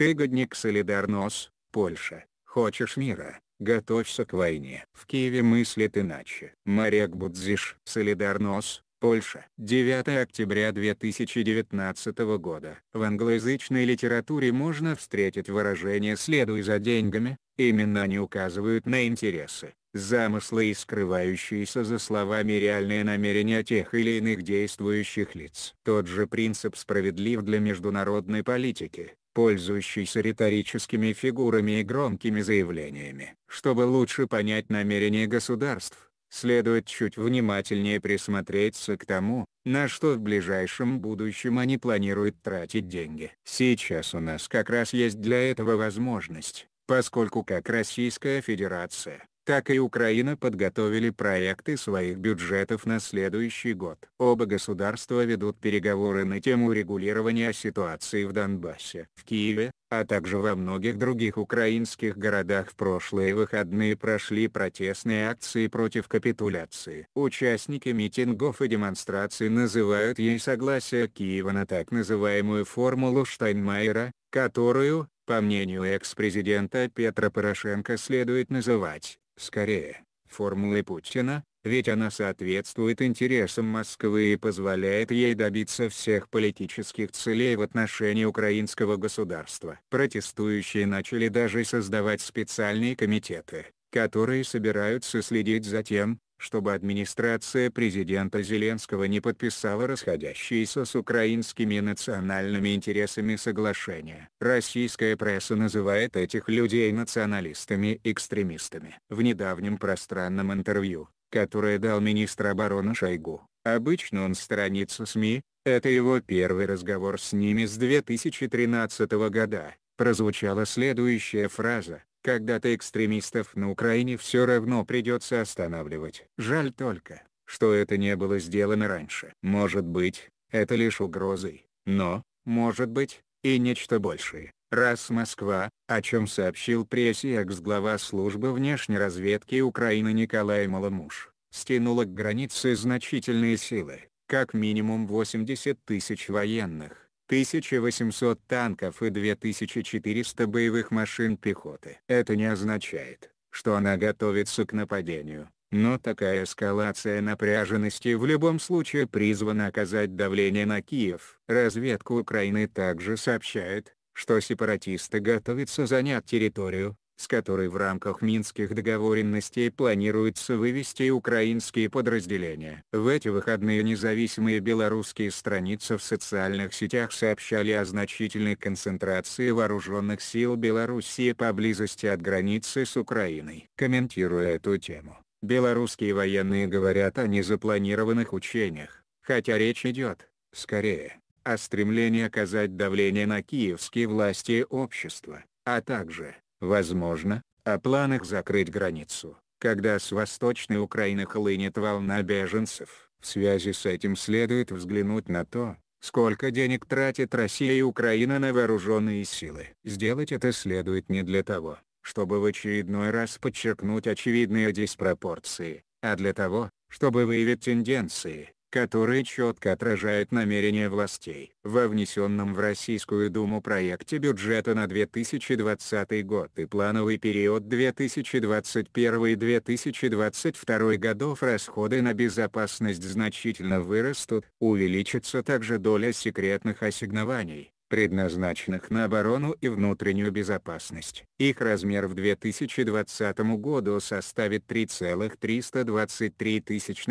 Тыгодник Солидарнос, Польша. Хочешь мира? Готовься к войне. В Киеве мыслит иначе. Марек Будзиш, Солидарнос, Польша. 9 октября 2019 года. В англоязычной литературе можно встретить выражение «следуй за деньгами», именно они указывают на интересы, замыслы и скрывающиеся за словами реальные намерения тех или иных действующих лиц. Тот же принцип справедлив для международной политики пользующийся риторическими фигурами и громкими заявлениями. Чтобы лучше понять намерения государств, следует чуть внимательнее присмотреться к тому, на что в ближайшем будущем они планируют тратить деньги. Сейчас у нас как раз есть для этого возможность, поскольку как Российская Федерация, как и Украина подготовили проекты своих бюджетов на следующий год. Оба государства ведут переговоры на тему регулирования ситуации в Донбассе. В Киеве, а также во многих других украинских городах в прошлые выходные прошли протестные акции против капитуляции. Участники митингов и демонстраций называют ей согласие Киева на так называемую формулу Штайнмайера, которую, по мнению экс-президента Петра Порошенко следует называть скорее, формулы Путина, ведь она соответствует интересам Москвы и позволяет ей добиться всех политических целей в отношении украинского государства. Протестующие начали даже создавать специальные комитеты, которые собираются следить за тем, чтобы администрация президента Зеленского не подписала расходящиеся с украинскими национальными интересами соглашения. Российская пресса называет этих людей националистами-экстремистами. В недавнем пространном интервью, которое дал министр обороны Шойгу, обычно он сторонится СМИ, это его первый разговор с ними с 2013 года, прозвучала следующая фраза когда-то экстремистов на Украине все равно придется останавливать. Жаль только, что это не было сделано раньше. Может быть, это лишь угрозой, но, может быть, и нечто большее. Раз Москва, о чем сообщил прессе экс-глава службы внешней разведки Украины Николай Маломуш, стянула к границе значительные силы, как минимум 80 тысяч военных, 1800 танков и 2400 боевых машин пехоты. Это не означает, что она готовится к нападению, но такая эскалация напряженности в любом случае призвана оказать давление на Киев. Разведка Украины также сообщает, что сепаратисты готовятся занять территорию, с которой в рамках минских договоренностей планируется вывести украинские подразделения. В эти выходные независимые белорусские страницы в социальных сетях сообщали о значительной концентрации вооруженных сил Белоруссии поблизости от границы с Украиной. Комментируя эту тему, белорусские военные говорят о незапланированных учениях, хотя речь идет, скорее, о стремлении оказать давление на киевские власти и общество, а также, Возможно, о планах закрыть границу, когда с восточной Украины хлынет волна беженцев. В связи с этим следует взглянуть на то, сколько денег тратит Россия и Украина на вооруженные силы. Сделать это следует не для того, чтобы в очередной раз подчеркнуть очевидные диспропорции, а для того, чтобы выявить тенденции, которые четко отражают намерения властей. Во внесенном в Российскую Думу проекте бюджета на 2020 год и плановый период 2021-2022 годов расходы на безопасность значительно вырастут. Увеличится также доля секретных ассигнований, предназначенных на оборону и внутреннюю безопасность. Их размер в 2020 году составит 3,323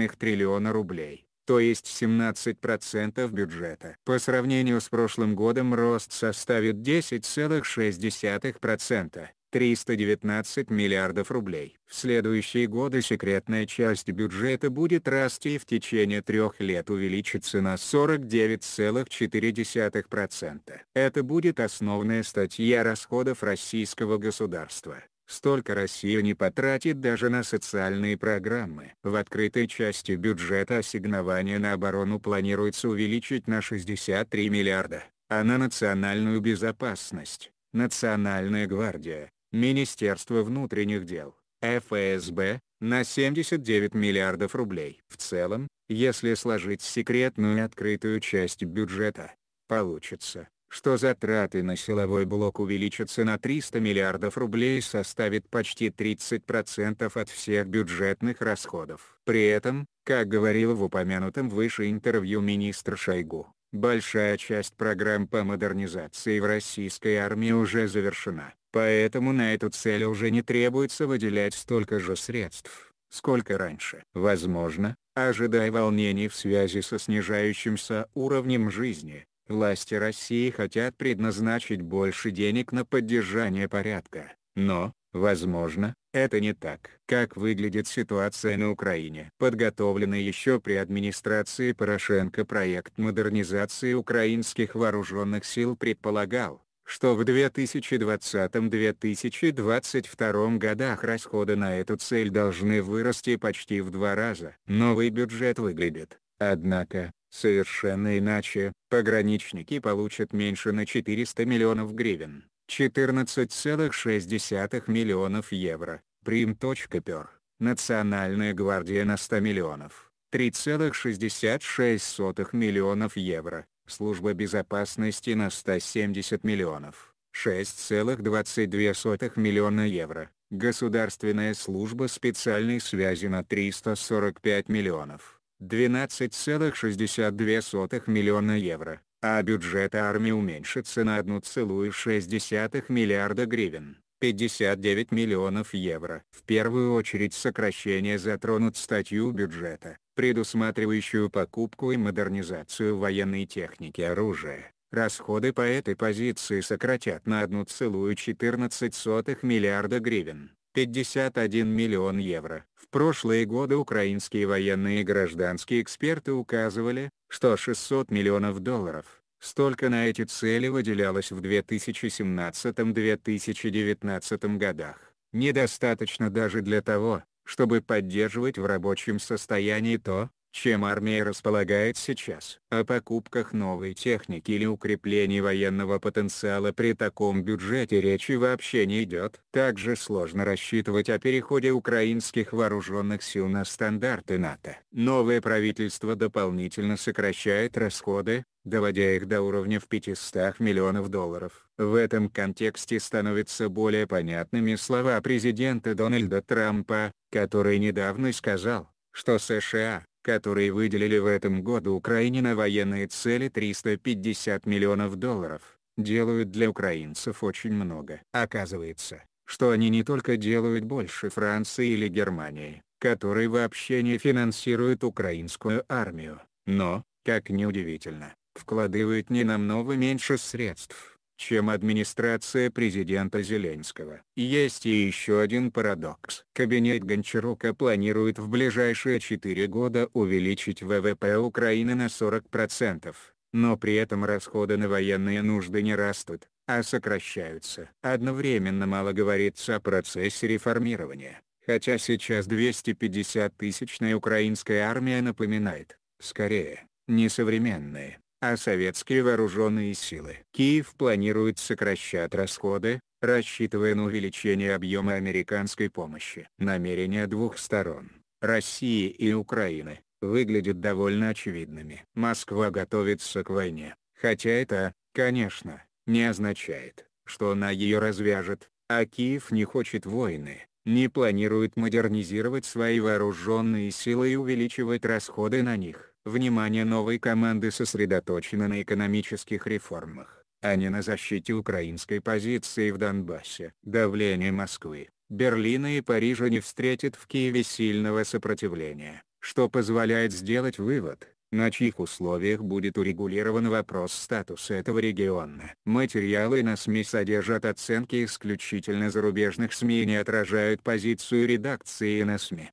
триллиона рублей то есть 17% бюджета. По сравнению с прошлым годом рост составит 10,6%. 319 миллиардов рублей. В следующие годы секретная часть бюджета будет расти и в течение трех лет увеличится на 49,4%. Это будет основная статья расходов российского государства. Столько Россия не потратит даже на социальные программы. В открытой части бюджета ассигнования на оборону планируется увеличить на 63 миллиарда, а на национальную безопасность, Национальная гвардия, Министерство внутренних дел, ФСБ, на 79 миллиардов рублей. В целом, если сложить секретную и открытую часть бюджета, получится, что затраты на силовой блок увеличатся на 300 миллиардов рублей и составит почти 30% от всех бюджетных расходов. При этом, как говорил в упомянутом выше интервью министр Шойгу, большая часть программ по модернизации в российской армии уже завершена, поэтому на эту цель уже не требуется выделять столько же средств, сколько раньше. Возможно, ожидая волнений в связи со снижающимся уровнем жизни, Власти России хотят предназначить больше денег на поддержание порядка, но, возможно, это не так. Как выглядит ситуация на Украине? Подготовленный еще при администрации Порошенко проект модернизации украинских вооруженных сил предполагал, что в 2020-2022 годах расходы на эту цель должны вырасти почти в два раза. Новый бюджет выглядит, однако, Совершенно иначе, пограничники получат меньше на 400 миллионов гривен, 14,6 миллионов евро, прим.пер, Национальная гвардия на 100 миллионов, 3,66 миллионов евро, служба безопасности на 170 миллионов, 6,22 миллиона евро, государственная служба специальной связи на 345 миллионов. 12,62 миллиона евро, а бюджет армии уменьшится на 1,6 миллиарда гривен. 59 миллионов евро. В первую очередь сокращение затронут статью бюджета, предусматривающую покупку и модернизацию военной техники оружия. Расходы по этой позиции сократят на 1,14 миллиарда гривен, 51 миллион евро прошлые годы украинские военные и гражданские эксперты указывали, что 600 миллионов долларов, столько на эти цели выделялось в 2017-2019 годах, недостаточно даже для того, чтобы поддерживать в рабочем состоянии то, чем армия располагает сейчас. О покупках новой техники или укреплении военного потенциала при таком бюджете речи вообще не идет. Также сложно рассчитывать о переходе украинских вооруженных сил на стандарты НАТО. Новое правительство дополнительно сокращает расходы, доводя их до уровня в 500 миллионов долларов. В этом контексте становятся более понятными слова президента Дональда Трампа, который недавно сказал, что США, которые выделили в этом году Украине на военные цели 350 миллионов долларов, делают для украинцев очень много. Оказывается, что они не только делают больше Франции или Германии, которые вообще не финансируют украинскую армию, но, как неудивительно, вкладывают не намного меньше средств чем администрация президента Зеленского. Есть и еще один парадокс. Кабинет Гончарука планирует в ближайшие 4 года увеличить ВВП Украины на 40%, но при этом расходы на военные нужды не растут, а сокращаются. Одновременно мало говорится о процессе реформирования, хотя сейчас 250 тысячная украинская армия напоминает, скорее, несовременные а советские вооруженные силы. Киев планирует сокращать расходы, рассчитывая на увеличение объема американской помощи. Намерения двух сторон, России и Украины, выглядят довольно очевидными. Москва готовится к войне, хотя это, конечно, не означает, что она ее развяжет, а Киев не хочет войны, не планирует модернизировать свои вооруженные силы и увеличивать расходы на них. Внимание новой команды сосредоточено на экономических реформах, а не на защите украинской позиции в Донбассе. Давление Москвы, Берлина и Парижа не встретит в Киеве сильного сопротивления, что позволяет сделать вывод, на чьих условиях будет урегулирован вопрос статуса этого региона. Материалы на СМИ содержат оценки исключительно зарубежных СМИ и не отражают позицию редакции на СМИ.